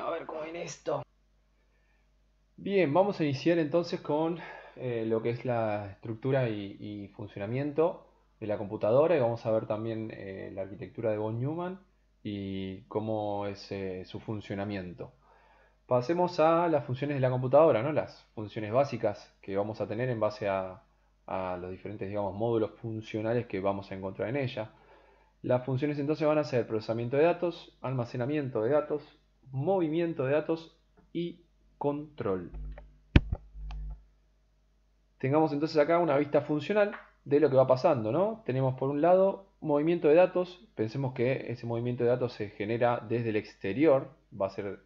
A ver cómo viene esto. Bien, vamos a iniciar entonces con eh, lo que es la estructura y, funcionamiento de la computadora y vamos a ver también eh, la arquitectura de von Neumann y cómo es eh, su funcionamiento. Pasemos a las funciones de la computadora, ¿no? las funciones básicas que vamos a tener en base a, los diferentes digamos, módulos funcionales que vamos a encontrar en ella. Las funciones entonces van a ser procesamiento de datos, almacenamiento de datos, movimiento de datos y control. Tengamos entonces acá una vista funcional de lo que va pasando, ¿no? Tenemos por un lado movimiento de datos, pensemos que ese movimiento de datos se genera desde el exterior, va a ser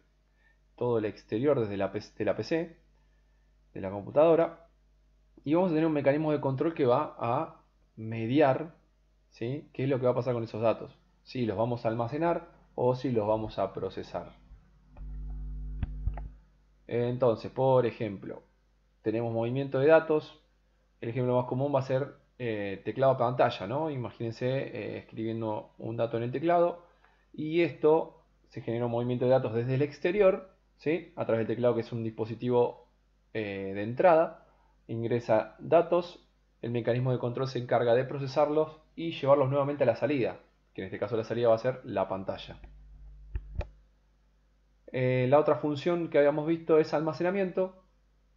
todo el exterior desde la, de la PC, de la computadora, y vamos a tener un mecanismo de control que va a mediar ¿sí? qué es lo que va a pasar con esos datos, si los vamos a almacenar o si los vamos a procesar. Entonces, por ejemplo, tenemos movimiento de datos. El ejemplo más común va a ser eh, teclado a pantalla, ¿no? Imagínense eh, escribiendo un dato en el teclado y esto se genera un movimiento de datos desde el exterior, A través del teclado que es un dispositivo eh, de entrada, ingresa datos, el mecanismo de control se encarga de procesarlos y llevarlos nuevamente a la salida, que en este caso la salida va a ser la pantalla. Eh, la otra función que habíamos visto es almacenamiento,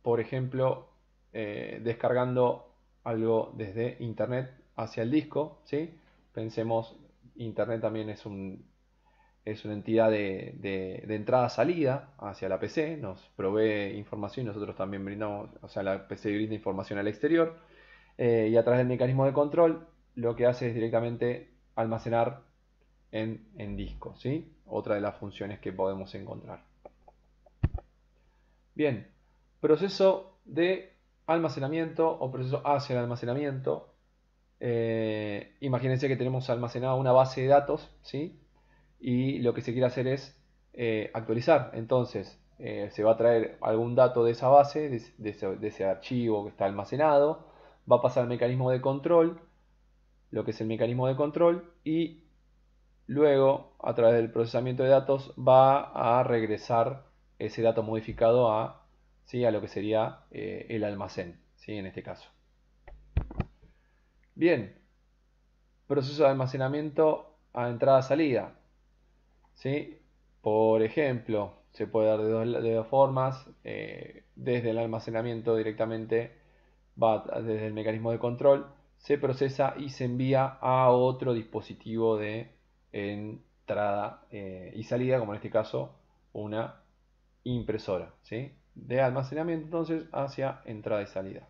por ejemplo, eh, descargando algo desde internet hacia el disco. ¿sí? Pensemos, internet también es, es una entidad de, entrada-salida hacia la PC, nos provee información y nosotros también brindamos, o sea, la PC brinda información al exterior. Eh, y a través del mecanismo de control, lo que hace es directamente almacenar en, en disco. ¿sí? otra de las funciones que podemos encontrar. Bien, proceso de almacenamiento o proceso hacia el almacenamiento. Eh, imagínense que tenemos almacenada una base de datos, ¿sí? Y lo que se quiere hacer es eh, actualizar. Entonces, eh, se va a traer algún dato de esa base, de, ese, de ese archivo que está almacenado, va a pasar al mecanismo de control, lo que es el mecanismo de control, y Luego, a través del procesamiento de datos, va a regresar ese dato modificado a, ¿sí? a lo que sería eh, el almacén, ¿sí? en este caso. Bien, proceso de almacenamiento a entrada-salida. ¿sí? Por ejemplo, se puede dar de dos, formas, eh, desde el almacenamiento directamente, va desde el mecanismo de control, se procesa y se envía a otro dispositivo de entrada eh, y salida, como en este caso una impresora, ¿sí? De almacenamiento entonces hacia entrada y salida.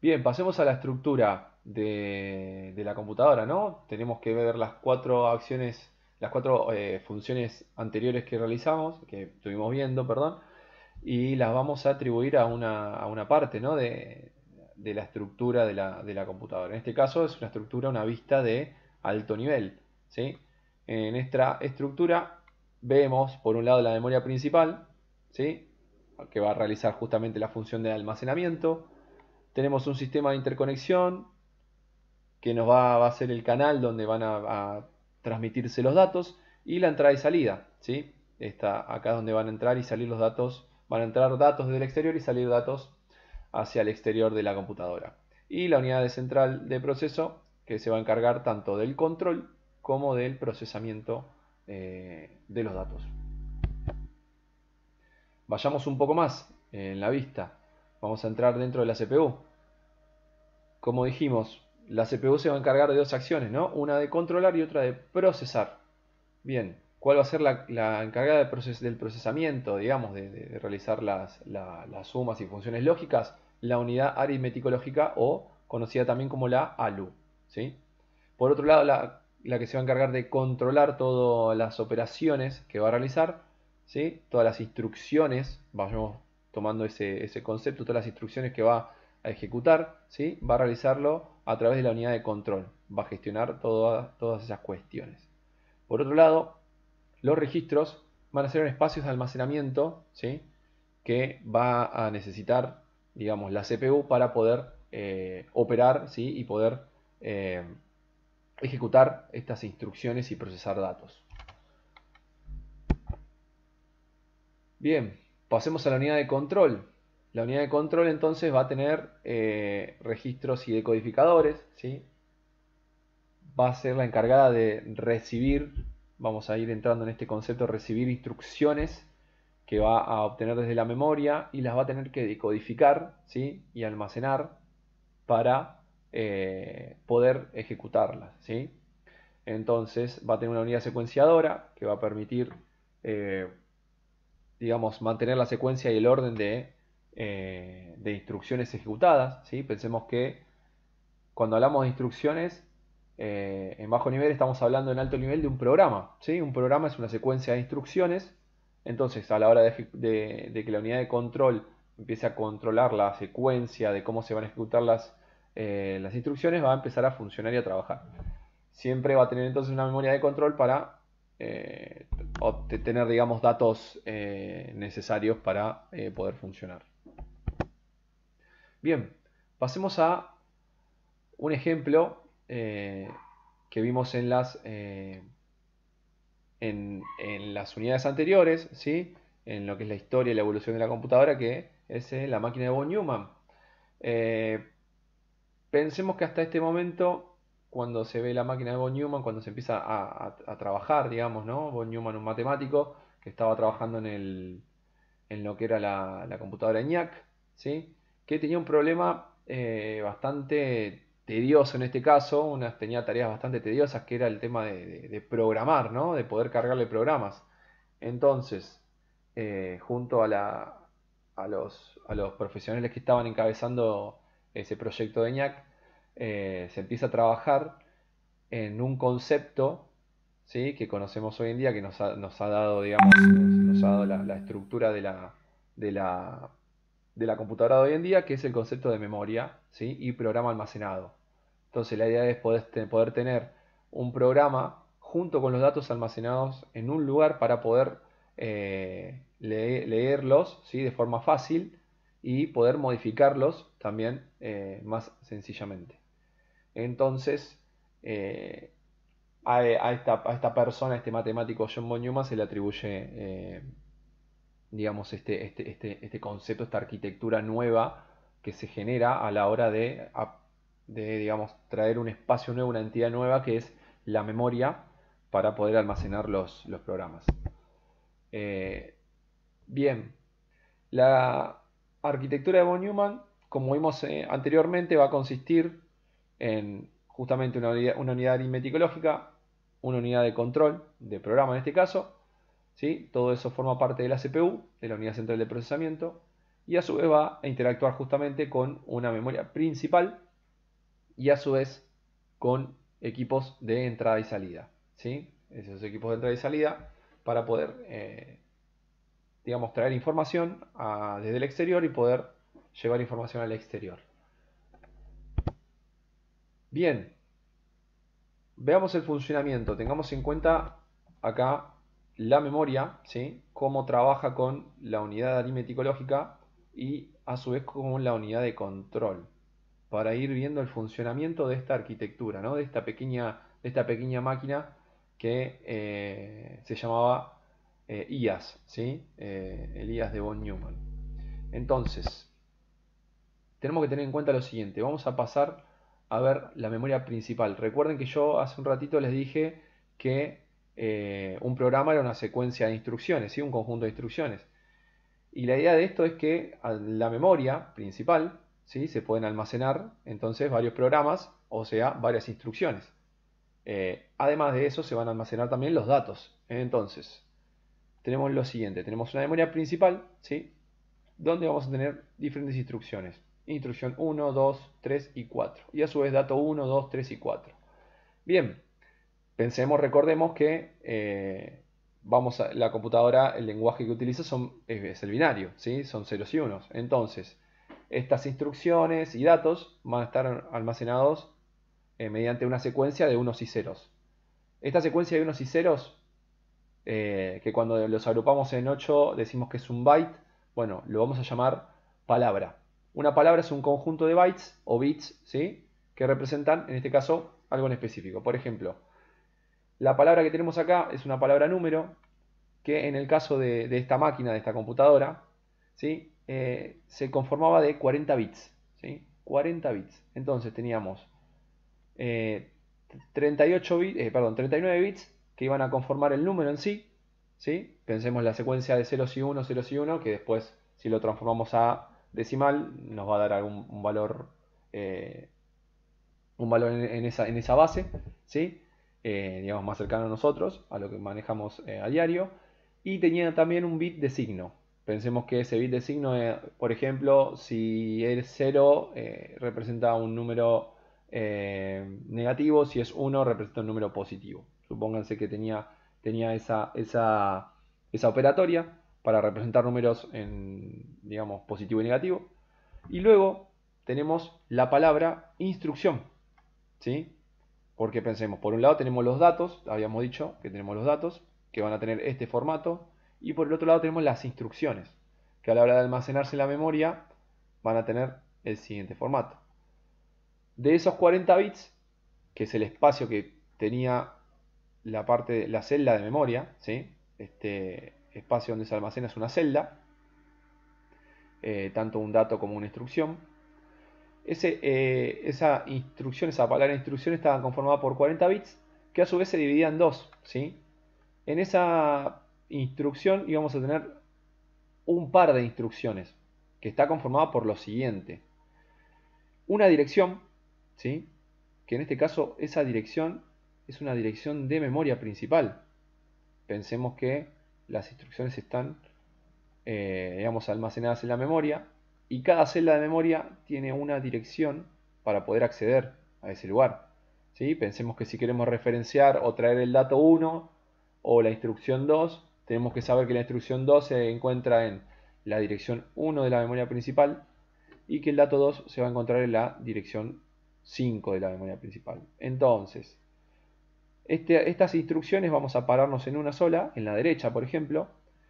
Bien, pasemos a la estructura de, la computadora, ¿no? Tenemos que ver las cuatro acciones, las cuatro eh, funciones anteriores que realizamos, que estuvimos viendo, perdón, y las vamos a atribuir a una, a una parte, ¿no? De, de la estructura de la, computadora. En este caso es una estructura, una vista de alto nivel. ¿sí? En esta estructura vemos por un lado la memoria principal, ¿sí? que va a realizar justamente la función de almacenamiento. Tenemos un sistema de interconexión que nos va, a ser el canal donde van a, transmitirse los datos y la entrada y salida. ¿sí? está acá es donde van a entrar y salir los datos, van a entrar datos del exterior y salir datos hacia el exterior de la computadora. Y la unidad central de proceso que se va a encargar tanto del control como del procesamiento eh, de los datos. Vayamos un poco más en la vista. Vamos a entrar dentro de la CPU. Como dijimos, la CPU se va a encargar de dos acciones, ¿no? Una de controlar y otra de procesar. Bien, ¿cuál va a ser la, encargada del procesamiento, digamos, de, realizar las sumas y funciones lógicas? la unidad aritmético-lógica o conocida también como la ALU. ¿sí? Por otro lado, la, que se va a encargar de controlar todas las operaciones que va a realizar, ¿sí? todas las instrucciones, vamos tomando ese, concepto, todas las instrucciones que va a ejecutar, ¿sí? va a realizarlo a través de la unidad de control, va a gestionar todas esas cuestiones. Por otro lado, los registros van a ser espacios de almacenamiento ¿sí? que va a necesitar digamos, la CPU para poder eh, operar ¿sí? y poder eh, ejecutar estas instrucciones y procesar datos. Bien, pasemos a la unidad de control. La unidad de control entonces va a tener eh, registros y decodificadores. ¿sí? Va a ser la encargada de recibir, vamos a ir entrando en este concepto, recibir instrucciones que va a obtener desde la memoria y las va a tener que decodificar ¿sí? y almacenar para eh, poder ejecutarlas. ¿sí? Entonces va a tener una unidad secuenciadora que va a permitir eh, digamos, mantener la secuencia y el orden de, eh, de instrucciones ejecutadas. ¿sí? Pensemos que cuando hablamos de instrucciones en bajo nivel estamos hablando en alto nivel de un programa. ¿sí? Un programa es una secuencia de instrucciones entonces, a la hora de, que la unidad de control empiece a controlar la secuencia de cómo se van a ejecutar eh, las, instrucciones, va a empezar a funcionar y a trabajar. Siempre va a tener entonces una memoria de control para eh, obtener, digamos, datos eh, necesarios para poder funcionar. Bien, pasemos a un ejemplo que vimos en las en, las unidades anteriores, ¿sí? en lo que es la historia y la evolución de la computadora, que es eh, la máquina de von Neumann. Eh, pensemos que hasta este momento, cuando se ve la máquina de von Neumann, cuando se empieza a, trabajar, digamos, ¿no? von Neumann, un matemático que estaba trabajando en, lo que era la, computadora ENIAC, ¿sí? que tenía un problema eh, bastante tedioso en este caso, unas tenía tareas bastante tediosas, que era el tema de, programar, ¿no? De poder cargarle programas. Entonces, eh, junto a, la, a, los, los, profesionales que estaban encabezando ese proyecto de ñac, eh, se empieza a trabajar en un concepto ¿sí? que conocemos hoy en día, que nos ha, dado, digamos, ha dado la, estructura de la, la, de la computadora de hoy en día, que es el concepto de memoria ¿sí? y programa almacenado. Entonces la idea es poder, tener un programa junto con los datos almacenados en un lugar para poder eh, leerlos ¿sí? de forma fácil y poder modificarlos también eh, más sencillamente. Entonces, eh, a, esta, persona, a este matemático John von se le atribuye, digamos, este, este, este, este concepto, esta arquitectura nueva que se genera a la hora de de, digamos, traer un espacio nuevo, una entidad nueva que es la memoria para poder almacenar los, los programas. Eh, bien, la arquitectura de von Neumann, como vimos eh, anteriormente, va a consistir en justamente una unidad, una unidad una unidad de control de programa en este caso, ¿sí? todo eso forma parte de la CPU, de la unidad central de procesamiento, y a su vez va a interactuar justamente con una memoria principal y a su vez con equipos de entrada y salida. ¿sí? Esos equipos de entrada y salida para poder, eh, digamos, traer información desde el exterior y poder llevar información al exterior. Bien, veamos el funcionamiento. Tengamos en cuenta acá la memoria, ¿sí? cómo trabaja con la unidad aritmético-lógica y a su vez con la unidad de control para ir viendo el funcionamiento de esta arquitectura, ¿no? de, esta pequeña, esta pequeña máquina que eh, se llamaba eh, IAS, ¿sí? Eh, el IAS de von Neumann. Entonces, tenemos que tener en cuenta lo siguiente, vamos a pasar a ver la memoria principal. Recuerden que yo hace un ratito les dije que un programa era una secuencia de instrucciones, ¿sí? un conjunto de instrucciones. Y la idea de esto es que la memoria principal se pueden almacenar entonces varios programas, o sea, varias instrucciones. Eh, además de eso, se van a almacenar también los datos. Entonces, tenemos lo siguiente, tenemos una memoria principal, ¿sí? donde vamos a tener diferentes instrucciones. Instrucción 1, 2, 3 y 4. Y a su vez dato 1, 2, 3 y 4. Bien, pensemos, recordemos que eh, vamos a, la computadora, el lenguaje que utiliza son, es, el binario, ¿sí? son ceros y unos. Entonces, estas instrucciones y datos van a estar almacenados eh, mediante una secuencia de unos y ceros. Esta secuencia de unos y ceros, eh, que cuando los agrupamos en 8 decimos que es un byte, bueno, lo vamos a llamar palabra. Una palabra es un conjunto de bytes o bits, ¿sí? Que representan, en este caso, algo en específico. Por ejemplo, la palabra que tenemos acá es una palabra número, que en el caso de esta máquina, de esta computadora, ¿sí? Eh, se conformaba de 40 bits. ¿sí? 40 bits. Entonces teníamos 38 eh, eh, perdón, 39 bits que iban a conformar el número en sí. ¿sí? Pensemos la secuencia de 0 y 1, 0 y 1, que después si lo transformamos a decimal nos va a dar algún un valor, un valor en, esa, base. ¿sí? digamos, más cercano a nosotros, a lo que manejamos a diario, y tenía también un bit de signo, Pensemos que ese bit de signo, eh, por ejemplo, si es 0, eh, representa un número eh, negativo, si es 1, representa un número positivo. Supónganse que tenía, tenía esa, esa, operatoria para representar números en, digamos, positivo y negativo. Y luego tenemos la palabra instrucción, ¿sí? Porque pensemos, por un lado tenemos los datos, habíamos dicho que tenemos los datos, que van a tener este formato, y por el otro lado tenemos las instrucciones, que a la hora de almacenarse en la memoria van a tener el siguiente formato. De esos 40 bits, que es el espacio que tenía la parte, la celda de memoria, ¿sí? este espacio donde se almacena es una celda, eh, tanto un dato como una instrucción. Eh, esa instrucción, esa palabra instrucción estaba conformada por 40 bits, que a su vez se dividía en dos. ¿sí? En esa instrucción y vamos a tener un par de instrucciones, que está conformada por lo siguiente. Una dirección, ¿sí? que en este caso esa dirección es una dirección de memoria principal. Pensemos que las instrucciones están eh, digamos, almacenadas en la memoria y cada celda de memoria tiene una dirección para poder acceder a ese lugar. ¿sí? Pensemos que si queremos referenciar o traer el dato 1 o la instrucción 2, tenemos que saber que la instrucción 2 se encuentra en la dirección 1 de la memoria principal y que el dato 2 se va a encontrar en la dirección 5 de la memoria principal. Entonces, este, estas instrucciones vamos a pararnos en una sola, en la derecha por ejemplo,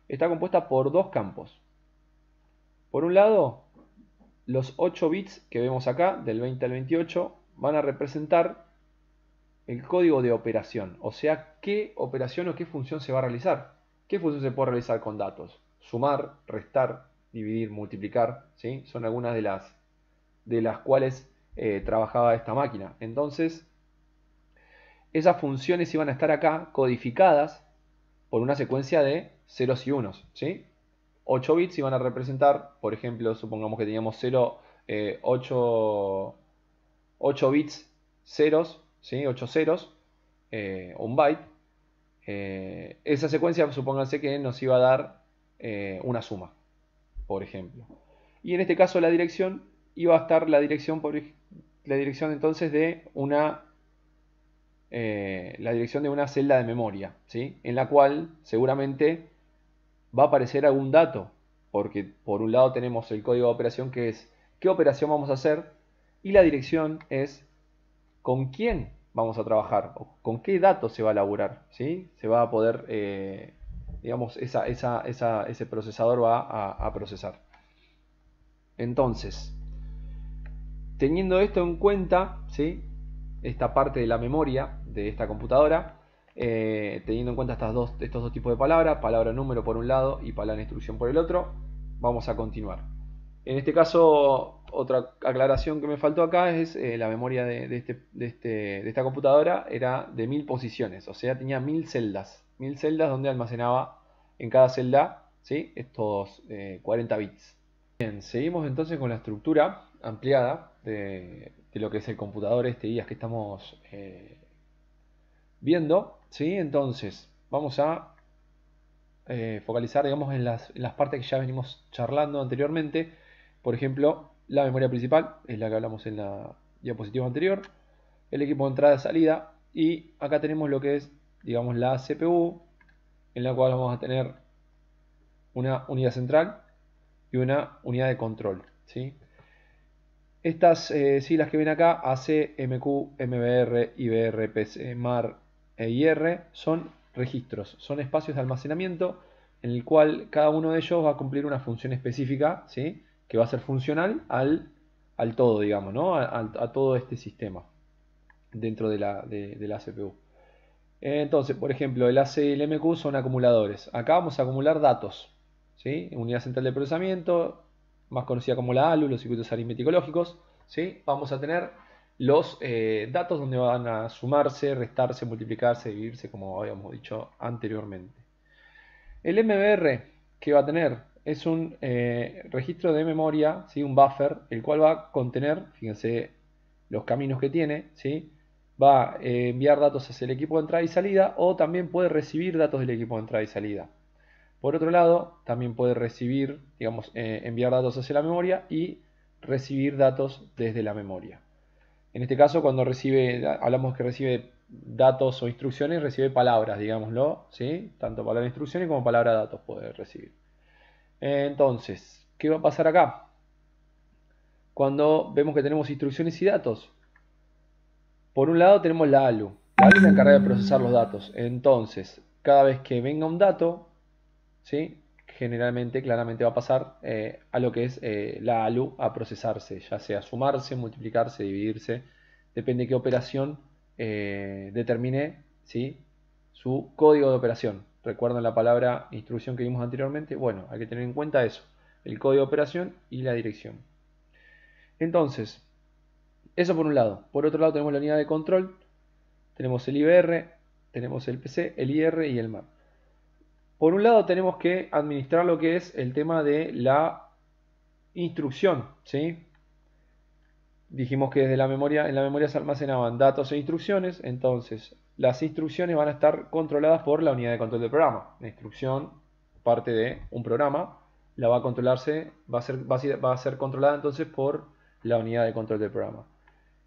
está compuesta por dos campos. Por un lado, los 8 bits que vemos acá, del 20 al 28, van a representar el código de operación, o sea, qué operación o qué función se va a realizar. ¿Qué función se puede realizar con datos? Sumar, restar, dividir, multiplicar, ¿sí? Son algunas de las, de las cuales eh, trabajaba esta máquina. Entonces, esas funciones iban a estar acá codificadas por una secuencia de ceros y unos, ¿sí? 8 bits iban a representar, por ejemplo, supongamos que teníamos 0, 8, eh, bits ceros, ¿sí? 8 ceros, eh, un byte, eh, esa secuencia, supónganse que nos iba a dar eh, una suma, por ejemplo. Y en este caso la dirección iba a estar la dirección, por, la dirección entonces de una, eh, la dirección de una celda de memoria, ¿sí? en la cual seguramente va a aparecer algún dato, porque por un lado tenemos el código de operación que es qué operación vamos a hacer y la dirección es con quién vamos a trabajar, con qué datos se va a laburar, ¿sí? Se va a poder, eh, digamos, esa, esa, ese procesador va a, procesar. Entonces, teniendo esto en cuenta, ¿sí? esta parte de la memoria de esta computadora, eh, teniendo en cuenta estas dos, estos dos tipos de palabras, palabra número por un lado y palabra instrucción por el otro, vamos a continuar. En este caso otra aclaración que me faltó acá es eh, la memoria este, este, de, esta computadora era de mil posiciones, o sea, tenía mil celdas, mil celdas donde almacenaba en cada celda ¿sí? estos 40 eh, bits. Bien, seguimos entonces con la estructura ampliada de, lo que es el computador este día que estamos eh, viendo. ¿sí? Entonces, vamos a focalizar digamos, en las, en las partes que ya venimos charlando anteriormente. Por ejemplo, la memoria principal es la que hablamos en la diapositiva anterior. El equipo de entrada-salida. y Y acá tenemos lo que es, digamos, la CPU, en la cual vamos a tener una unidad central y una unidad de control. ¿sí? Estas eh, siglas que ven acá, AC, MQ, MBR, IBR, PC, MAR e IR, son registros, son espacios de almacenamiento en el cual cada uno de ellos va a cumplir una función específica, ¿sí? que va a ser funcional al, al todo, digamos, ¿no? A, todo este sistema dentro de la, de, la CPU. Entonces, por ejemplo, el AC y el MQ son acumuladores. Acá vamos a acumular datos. ¿sí? Unidad central de procesamiento, más conocida como la ALU, los circuitos aritmético lógicos. ¿sí? Vamos a tener los eh, datos donde van a sumarse, restarse, multiplicarse, dividirse, como habíamos dicho anteriormente. El MBR, que va a tener? es un eh, registro de memoria, ¿sí? un buffer, el cual va a contener, fíjense los caminos que tiene, ¿sí? va a enviar datos hacia el equipo de entrada y salida o también puede recibir datos del equipo de entrada y salida. Por otro lado, también puede recibir, digamos, eh, enviar datos hacia la memoria y recibir datos desde la memoria. En este caso, cuando recibe, hablamos que recibe datos o instrucciones, recibe palabras, digámoslo, ¿sí? Tanto de instrucciones como de datos puede recibir. Entonces, ¿qué va a pasar acá? Cuando vemos que tenemos instrucciones y datos. Por un lado tenemos la ALU. La ALU se encarga de procesar los datos. Entonces, cada vez que venga un dato, ¿sí? generalmente, claramente va a pasar eh, a lo que es eh, la ALU a procesarse, ya sea sumarse, multiplicarse, dividirse, depende de qué operación eh, determine ¿sí? su código de operación. Recuerden la palabra instrucción que vimos anteriormente. Bueno, hay que tener en cuenta eso, el código de operación y la dirección. Entonces, eso por un lado. Por otro lado tenemos la unidad de control, tenemos el IBR, tenemos el PC, el IR y el MAP. Por un lado tenemos que administrar lo que es el tema de la instrucción, ¿sí? Dijimos que desde la memoria, en la memoria se almacenaban datos e instrucciones, entonces las instrucciones van a estar controladas por la unidad de control del programa. La instrucción parte de un programa, la va a controlarse, va a ser, controlada entonces por la unidad de control del programa.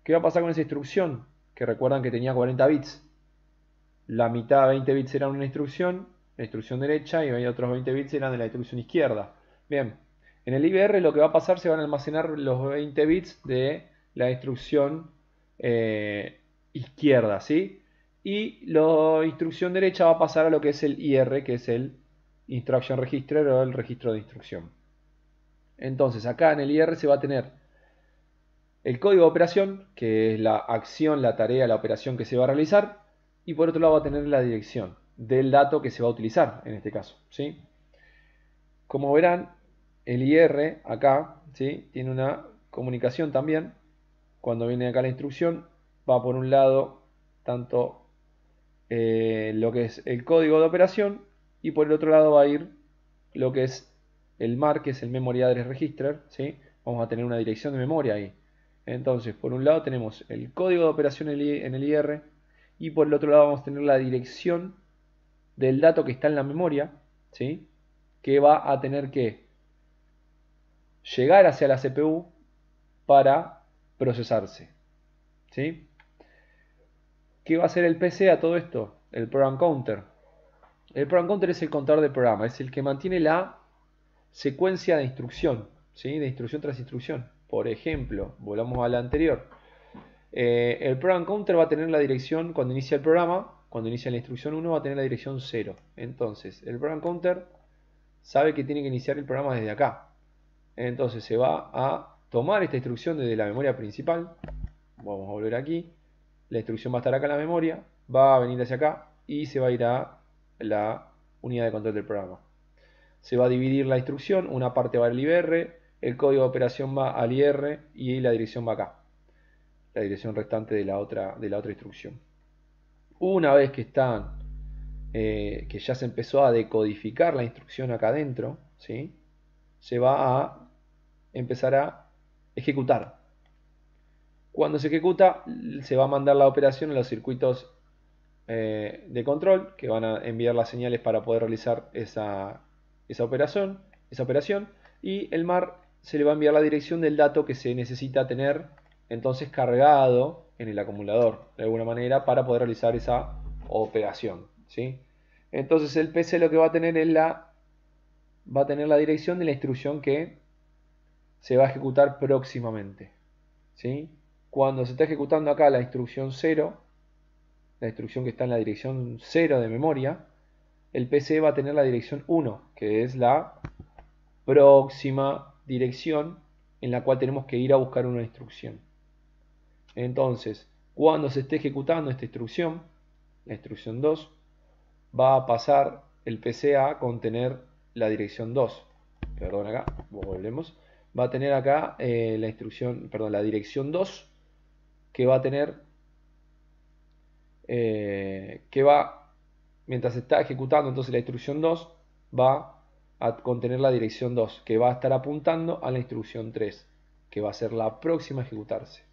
¿Qué va a pasar con esa instrucción? Que recuerdan que tenía 40 bits. La mitad, de 20 bits, eran una instrucción, la instrucción derecha, y otros 20 bits eran de la instrucción izquierda. Bien, en el IBR lo que va a pasar se van a almacenar los 20 bits de la instrucción eh, izquierda, ¿sí? Y la instrucción derecha va a pasar a lo que es el IR, que es el Instruction Register o el registro de instrucción. Entonces, acá en el IR se va a tener el código de operación, que es la acción, la tarea, la operación que se va a realizar, y por otro lado va a tener la dirección del dato que se va a utilizar en este caso. ¿sí? Como verán, el IR acá ¿sí? tiene una comunicación también. Cuando viene acá la instrucción, va por un lado tanto eh, lo que es el código de operación y por el otro lado va a ir lo que es el MAR, que es el Memory Address Register, ¿sí? vamos a tener una dirección de memoria ahí. Entonces, por un lado tenemos el código de operación en el IR y por el otro lado vamos a tener la dirección del dato que está en la memoria, ¿sí? que va a tener que llegar hacia la CPU para procesarse. ¿sí? ¿Qué va a hacer el PC a todo esto? El program counter. El program counter es el contador de programa, es el que mantiene la secuencia de instrucción, ¿sí? de instrucción tras instrucción. Por ejemplo, volvamos a la anterior. Eh, el program counter va a tener la dirección cuando inicia el programa, cuando inicia la instrucción 1 va a tener la dirección 0. Entonces, el program counter sabe que tiene que iniciar el programa desde acá. Entonces se va a tomar esta instrucción desde la memoria principal. Vamos a volver aquí la instrucción va a estar acá en la memoria, va a venir hacia acá y se va a ir a la unidad de control del programa. Se va a dividir la instrucción, una parte va al IBR, el código de operación va al IR y la dirección va acá, la dirección restante de la otra, de la otra instrucción. Una vez que están, eh, que ya se empezó a decodificar la instrucción acá adentro, ¿sí? se va a empezar a ejecutar cuando se ejecuta, se va a mandar la operación a los circuitos eh, de control que van a enviar las señales para poder realizar esa, operación, esa operación. Y el MAR se le va a enviar la dirección del dato que se necesita tener entonces cargado en el acumulador, de alguna manera, para poder realizar esa operación. ¿sí? Entonces el PC lo que va a tener es la va a tener la dirección de la instrucción que se va a ejecutar próximamente. ¿sí? cuando se está ejecutando acá la instrucción 0, la instrucción que está en la dirección 0 de memoria, el PC va a tener la dirección 1, que es la próxima dirección en la cual tenemos que ir a buscar una instrucción. Entonces, cuando se esté ejecutando esta instrucción, la instrucción 2, va a pasar el PC a contener la dirección 2. Perdón acá, volvemos. Va a tener acá eh, la instrucción, perdón, la dirección 2 que va a tener, eh, que va, mientras está ejecutando entonces la instrucción 2, va a contener la dirección 2, que va a estar apuntando a la instrucción 3, que va a ser la próxima a ejecutarse.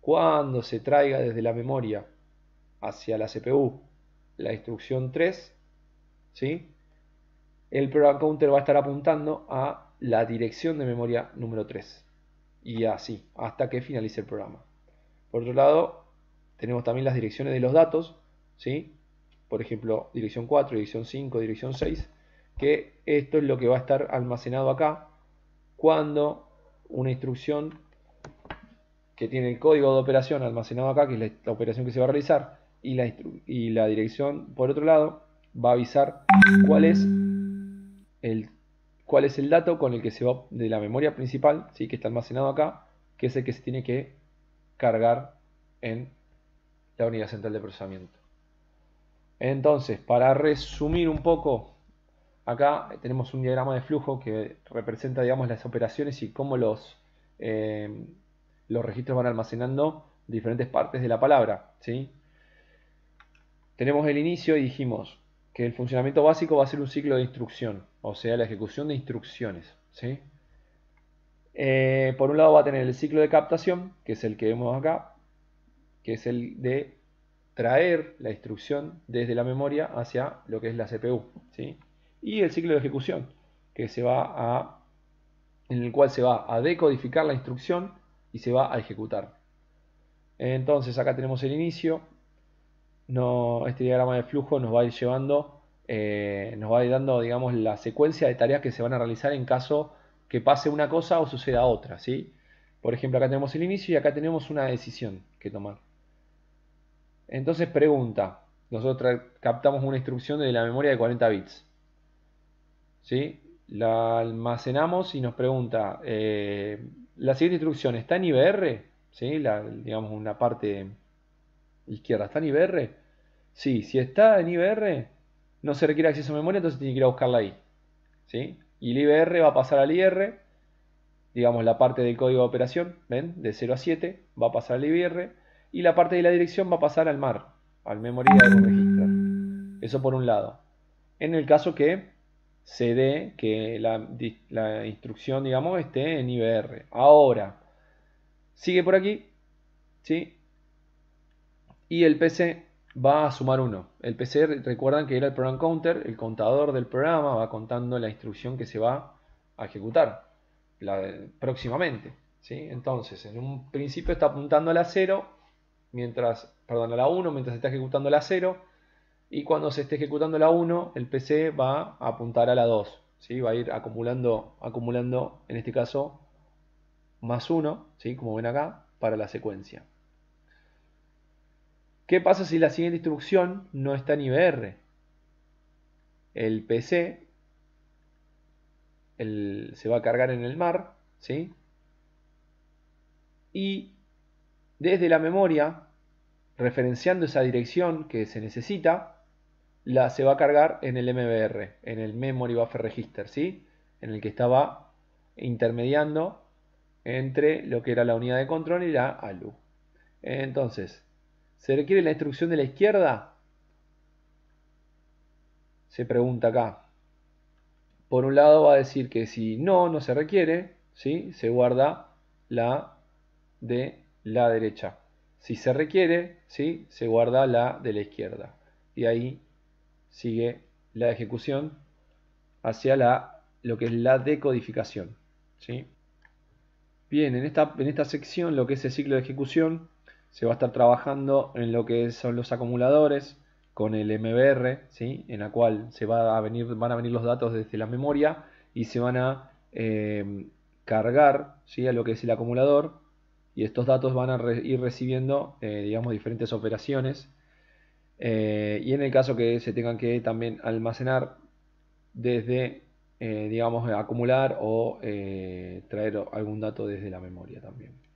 Cuando se traiga desde la memoria hacia la CPU la instrucción 3, ¿sí? el program counter va a estar apuntando a la dirección de memoria número 3. Y así, hasta que finalice el programa. Por otro lado, tenemos también las direcciones de los datos, ¿sí? por ejemplo, dirección 4, dirección 5, dirección 6, que esto es lo que va a estar almacenado acá cuando una instrucción que tiene el código de operación almacenado acá, que es la, operación que se va a realizar, y la, y la dirección, por otro lado, va a avisar cuál es el, cuál es el dato con el que se va de la memoria principal, ¿sí? que está almacenado acá, que es el que se tiene que cargar en la unidad central de procesamiento. Entonces, para resumir un poco, acá tenemos un diagrama de flujo que representa, digamos, las operaciones y cómo los, eh, los registros van almacenando diferentes partes de la palabra. ¿sí? Tenemos el inicio y dijimos que el funcionamiento básico va a ser un ciclo de instrucción, o sea, la ejecución de instrucciones. ¿sí? Eh, por un lado va a tener el ciclo de captación, que es el que vemos acá, que es el de traer la instrucción desde la memoria hacia lo que es la CPU. Y el ciclo de ejecución, que se va a, en el cual se va a decodificar la instrucción y se va a ejecutar. Entonces acá tenemos el inicio. No, este diagrama de flujo nos va a ir llevando, eh, nos va a ir dando digamos, la secuencia de tareas que se van a realizar en caso que pase una cosa o suceda otra, ¿sí? Por ejemplo, acá tenemos el inicio y acá tenemos una decisión que tomar. Entonces pregunta, nosotros captamos una instrucción de la memoria de 40 bits, ¿sí? La almacenamos y nos pregunta, eh, la siguiente instrucción, ¿está en IBR? ¿Sí? La, digamos, una parte izquierda, ¿está en IBR? Sí, si está en IBR, no se requiere acceso a memoria, entonces tiene que ir a buscarla ahí, ¿sí? Y el IBR va a pasar al IR, digamos la parte del código de operación, ¿ven? De 0 a 7 va a pasar al IBR y la parte de la dirección va a pasar al MAR, al Memory del registro Eso por un lado. En el caso que se dé que la, la instrucción, digamos, esté en IBR. Ahora, sigue por aquí, ¿sí? Y el PC va a sumar 1. El PC, recuerdan que era el program counter, el contador del programa va contando la instrucción que se va a ejecutar próximamente. Entonces, en un principio está apuntando a la 0, mientras, perdón, a la 1, mientras se está ejecutando la 0, y cuando se esté ejecutando la 1, el PC va a apuntar a la 2. Va a ir acumulando, acumulando, en este caso, más 1, como ven acá, para la secuencia. ¿Qué pasa si la siguiente instrucción no está en IBR? El PC se va a cargar en el mar, ¿sí? Y desde la memoria, referenciando esa dirección que se necesita, la se va a cargar en el MBR, en el Memory Buffer Register, ¿sí? En el que estaba intermediando entre lo que era la unidad de control y la ALU. Entonces, ¿Se requiere la instrucción de la izquierda? Se pregunta acá. Por un lado va a decir que si no, no se requiere, ¿sí? se guarda la de la derecha. Si se requiere, ¿sí? se guarda la de la izquierda. Y ahí sigue la ejecución hacia la, lo que es la decodificación. Bien, en esta, en esta sección lo que es el ciclo de ejecución se va a estar trabajando en lo que son los acumuladores con el MBR, ¿sí? en la cual se va a venir, van a venir los datos desde la memoria y se van a eh, cargar ¿sí? a lo que es el acumulador y estos datos van a ir recibiendo eh, digamos, diferentes operaciones eh, y en el caso que se tengan que también almacenar desde digamos acumular o traer algún dato desde la memoria también.